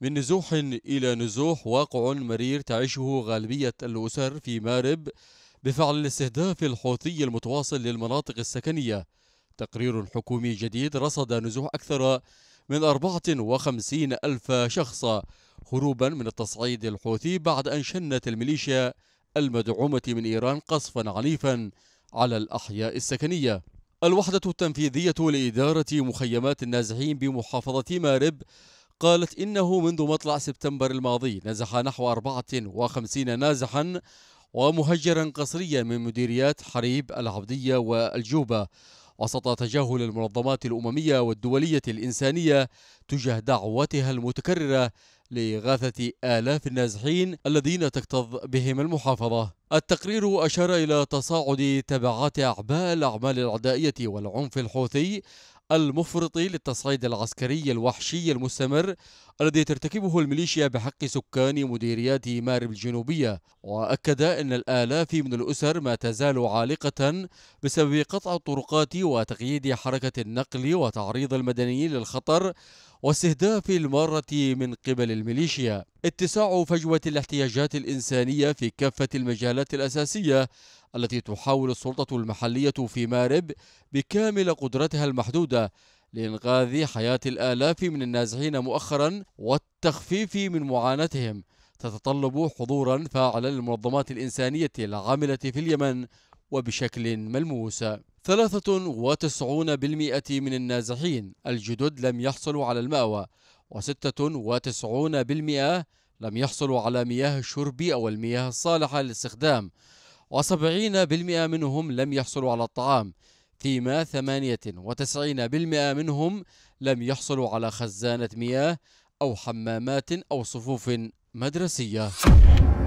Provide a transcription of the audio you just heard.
من نزوح إلى نزوح واقع مرير تعيشه غالبية الأسر في مارب بفعل الاستهداف الحوثي المتواصل للمناطق السكنية تقرير حكومي جديد رصد نزوح أكثر من 54 ألف شخص هروبا من التصعيد الحوثي بعد أن شنت الميليشيا المدعومة من إيران قصفا عنيفا على الأحياء السكنية الوحدة التنفيذية لإدارة مخيمات النازحين بمحافظة مارب قالت إنه منذ مطلع سبتمبر الماضي نزح نحو 54 نازحا ومهجرا قسريا من مديريات حريب العبدية والجوبة وسط تجاهل المنظمات الأممية والدولية الإنسانية تجاه دعوتها المتكررة لإغاثة آلاف النازحين الذين تكتظ بهم المحافظة التقرير أشار إلى تصاعد تبعات أعباء الأعمال العدائية والعنف الحوثي المفرط للتصعيد العسكري الوحشي المستمر الذي ترتكبه الميليشيا بحق سكان مديريات مارب الجنوبية وأكد أن الآلاف من الأسر ما تزال عالقة بسبب قطع الطرقات وتقييد حركة النقل وتعريض المدنيين للخطر واستهداف المارة من قبل الميليشيا اتساع فجوة الاحتياجات الإنسانية في كافة المجالات الأساسية التي تحاول السلطة المحلية في مارب بكامل قدرتها المحدودة لإنقاذ حياة الآلاف من النازحين مؤخرا والتخفيف من معاناتهم تتطلب حضورا فاعلا للمنظمات الإنسانية العاملة في اليمن وبشكل ملموس 93% من النازحين الجدد لم يحصلوا على المأوى و96% لم يحصلوا على مياه الشرب أو المياه الصالحة للاستخدام و70% منهم لم يحصلوا على الطعام فيما 98% منهم لم يحصلوا على خزانة مياه أو حمامات أو صفوف مدرسية